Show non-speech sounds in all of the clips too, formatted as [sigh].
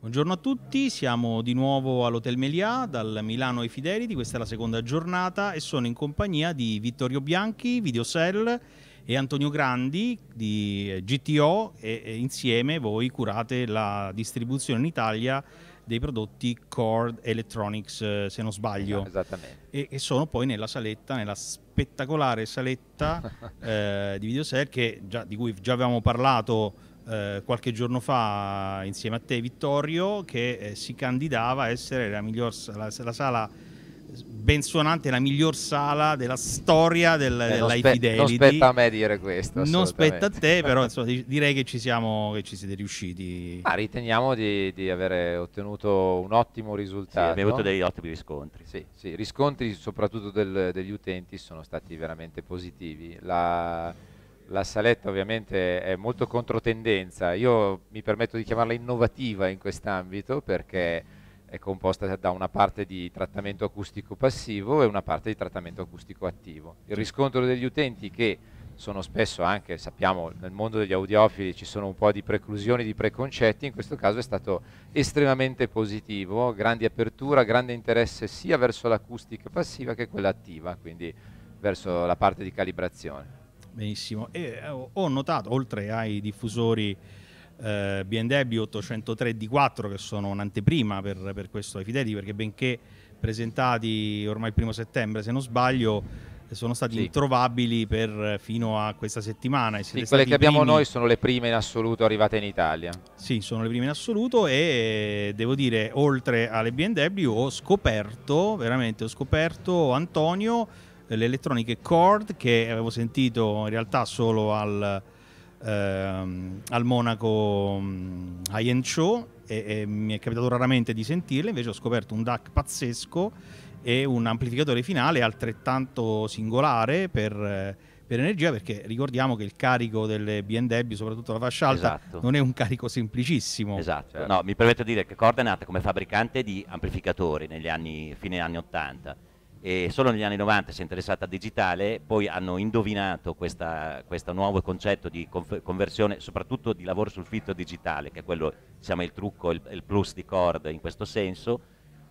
Buongiorno a tutti, siamo di nuovo all'Hotel Melià dal Milano ai Fidelity, questa è la seconda giornata e sono in compagnia di Vittorio Bianchi, Videocell e Antonio Grandi di GTO e, insieme voi curate la distribuzione in Italia dei prodotti Cord Electronics, eh, se non sbaglio. Eh, esattamente. E, e sono poi nella saletta, nella spettacolare saletta [laughs] eh, di Videocell che già, di cui già avevamo parlato eh, qualche giorno fa insieme a te Vittorio che eh, si candidava a essere la, miglior, la, la sala ben suonante, la miglior sala della storia del, eh, della Fidelity. Non spetta a me dire questo. Non spetta a te, però [laughs] insomma, direi che ci, siamo, che ci siete riusciti. Ma riteniamo di, di avere ottenuto un ottimo risultato. Sì, abbiamo avuto degli ottimi riscontri. Sì, sì riscontri soprattutto del, degli utenti sono stati veramente positivi. La la saletta ovviamente è molto controtendenza, io mi permetto di chiamarla innovativa in quest'ambito perché è composta da una parte di trattamento acustico passivo e una parte di trattamento acustico attivo. Il riscontro degli utenti che sono spesso anche, sappiamo, nel mondo degli audiofili ci sono un po' di preclusioni, di preconcetti, in questo caso è stato estremamente positivo, grande apertura, grande interesse sia verso l'acustica passiva che quella attiva, quindi verso la parte di calibrazione. Benissimo. E eh, ho notato, oltre ai diffusori eh, BMW 803 D4, che sono un'anteprima per, per questo ai fideli, perché benché presentati ormai il primo settembre, se non sbaglio, sono stati sì. introvabili per, fino a questa settimana. Sì, quelle che abbiamo primi... noi sono le prime in assoluto arrivate in Italia. Sì, sono le prime in assoluto e devo dire, oltre alle BMW, ho scoperto, veramente ho scoperto Antonio, le elettroniche Chord che avevo sentito in realtà solo al, ehm, al Monaco mm, High End Show e, e, mi è capitato raramente di sentirle, invece ho scoperto un DAC pazzesco e un amplificatore finale altrettanto singolare per, eh, per energia perché ricordiamo che il carico delle BMW, soprattutto la fascia alta, esatto. non è un carico semplicissimo. Esatto, certo. no, mi permetto di dire che Chord è nata come fabbricante di amplificatori negli anni, fine anni 80 e solo negli anni 90 si è interessata al digitale, poi hanno indovinato questo nuovo concetto di conversione, soprattutto di lavoro sul fitto digitale, che è quello, diciamo, il trucco, il, il plus di Cord in questo senso,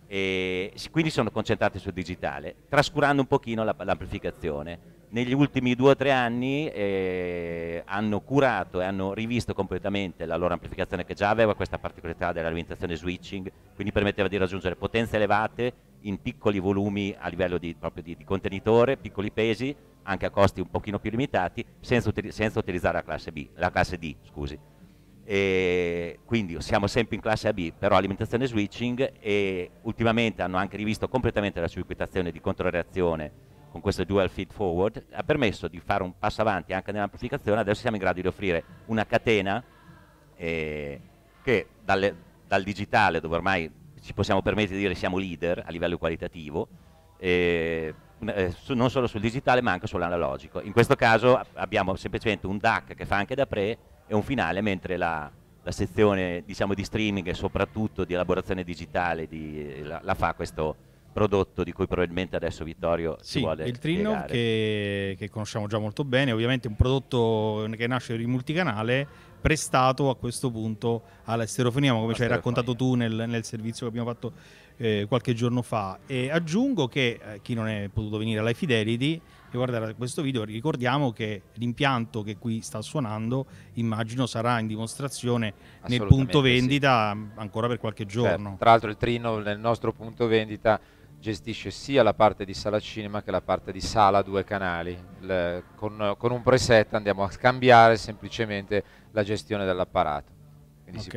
e quindi sono concentrati sul digitale, trascurando un pochino l'amplificazione. Negli ultimi due o tre anni eh, hanno curato e hanno rivisto completamente la loro amplificazione che già aveva questa particolarità dell'alimentazione switching, quindi permetteva di raggiungere potenze elevate in piccoli volumi a livello di, proprio di, di contenitore, piccoli pesi, anche a costi un pochino più limitati, senza, uti senza utilizzare la classe, B, la classe D. Scusi. E quindi siamo sempre in classe AB, però alimentazione switching e ultimamente hanno anche rivisto completamente la circuitazione di controreazione con questo dual feed forward, ha permesso di fare un passo avanti anche nell'amplificazione, adesso siamo in grado di offrire una catena eh, che dalle, dal digitale, dove ormai ci possiamo permettere di dire siamo leader a livello qualitativo, eh, eh, su, non solo sul digitale ma anche sull'analogico. In questo caso abbiamo semplicemente un DAC che fa anche da pre e un finale, mentre la, la sezione diciamo, di streaming e soprattutto di elaborazione digitale di, la, la, fa questo prodotto di cui probabilmente adesso Vittorio sì, ci vuole il Trino che, che, conosciamo già molto bene, ovviamente un prodotto che nasce di multicanale prestato a questo punto all'esterofonia, come ci hai raccontato tu nel, nel, servizio che abbiamo fatto eh, qualche giorno fa. E aggiungo che eh, chi non è potuto venire alla Fidelity e guardare questo video, ricordiamo che l'impianto che qui sta suonando, immagino sarà in dimostrazione nel punto vendita sì. Mm, ancora per qualche certo. giorno. Certo. Tra l'altro il Trino nel nostro punto vendita gestisce sia la parte di sala cinema che la parte di sala due canali. Il, con, con, un preset andiamo a scambiare semplicemente la gestione dell'apparato, quindi okay.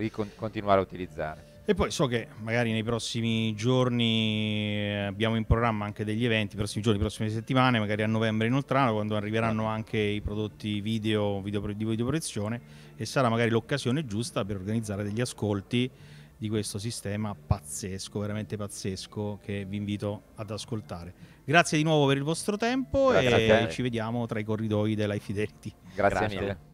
si può continuare a utilizzare. E poi so che magari nei prossimi giorni eh, abbiamo in programma anche degli eventi, i prossimi giorni, le prossime settimane, magari a novembre inoltrano, quando arriveranno esatto. anche i prodotti video, video di videoproiezione e sarà magari l'occasione giusta per organizzare degli ascolti di questo sistema pazzesco, veramente pazzesco, che vi invito ad ascoltare. Grazie di nuovo per il vostro tempo Grazie e ci vediamo tra i corridoi dell'iFidelity. Grazie, Grazie mille.